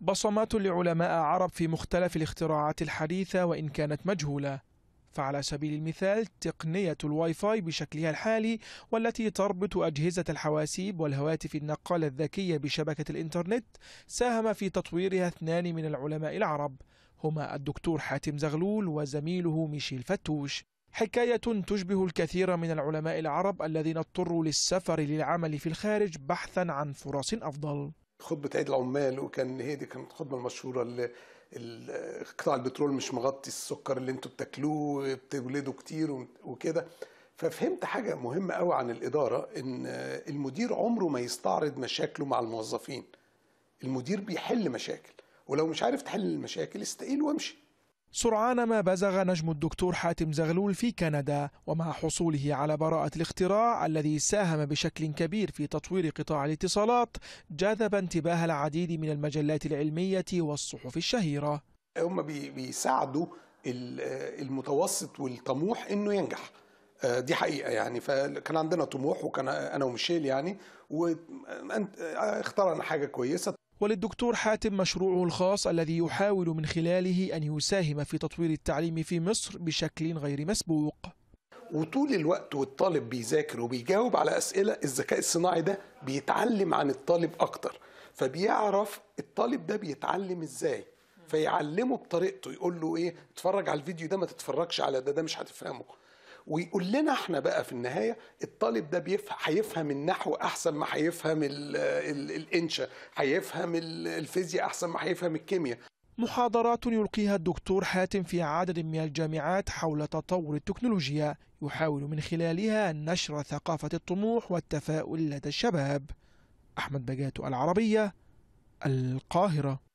بصمات لعلماء عرب في مختلف الاختراعات الحديثة وإن كانت مجهولة فعلى سبيل المثال تقنية الواي فاي بشكلها الحالي والتي تربط أجهزة الحواسيب والهواتف النقالة الذكية بشبكة الإنترنت ساهم في تطويرها اثنان من العلماء العرب هما الدكتور حاتم زغلول وزميله ميشيل فتوش حكاية تشبه الكثير من العلماء العرب الذين اضطروا للسفر للعمل في الخارج بحثا عن فرص أفضل خطبه عيد العمال وكان هي دي كانت خطبه المشهوره اللي قطاع البترول مش مغطي السكر اللي انتوا بتاكلوه بتولدوا كتير وكده ففهمت حاجه مهمه قوي عن الاداره ان المدير عمره ما يستعرض مشاكله مع الموظفين المدير بيحل مشاكل ولو مش عارف تحل المشاكل استقيل وامشي سرعان ما بزغ نجم الدكتور حاتم زغلول في كندا ومع حصوله على براءة الاختراع الذي ساهم بشكل كبير في تطوير قطاع الاتصالات جذب انتباه العديد من المجلات العلمية والصحف الشهيرة هم بيساعدوا المتوسط والطموح انه ينجح آه، دي حقيقه يعني فكان عندنا طموح وكان انا وميشيل يعني واخترنا آه، حاجه كويسه وللدكتور حاتم مشروعه الخاص الذي يحاول من خلاله أن يساهم في تطوير التعليم في مصر بشكل غير مسبوق وطول الوقت والطالب بيذاكر وبيجاوب على أسئلة الذكاء الصناعي ده بيتعلم عن الطالب أكتر فبيعرف الطالب ده بيتعلم إزاي فيعلمه بطريقته يقول له إيه اتفرج على الفيديو ده ما تتفرجش على ده ده مش هتفهمه ويقول لنا احنا بقى في النهايه الطالب ده هيفهم النحو احسن ما هيفهم الانشا هيفهم الفيزياء احسن ما هيفهم الكيمياء محاضرات يلقيها الدكتور حاتم في عدد من الجامعات حول تطور التكنولوجيا يحاول من خلالها نشر ثقافة الطموح والتفاؤل لدى الشباب أحمد بجاتو العربية القاهرة